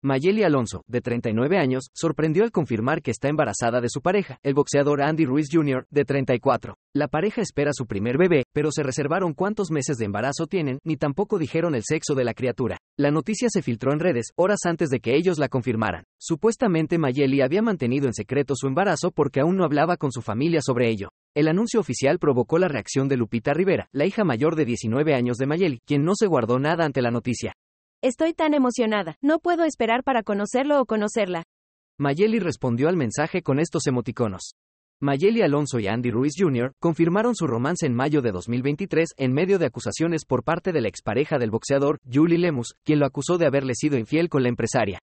Mayeli Alonso, de 39 años, sorprendió al confirmar que está embarazada de su pareja, el boxeador Andy Ruiz Jr., de 34. La pareja espera su primer bebé, pero se reservaron cuántos meses de embarazo tienen, ni tampoco dijeron el sexo de la criatura. La noticia se filtró en redes, horas antes de que ellos la confirmaran. Supuestamente Mayeli había mantenido en secreto su embarazo porque aún no hablaba con su familia sobre ello. El anuncio oficial provocó la reacción de Lupita Rivera, la hija mayor de 19 años de Mayeli, quien no se guardó nada ante la noticia. Estoy tan emocionada, no puedo esperar para conocerlo o conocerla. Mayeli respondió al mensaje con estos emoticonos. Mayeli Alonso y Andy Ruiz Jr. confirmaron su romance en mayo de 2023 en medio de acusaciones por parte de la expareja del boxeador, Julie Lemus, quien lo acusó de haberle sido infiel con la empresaria.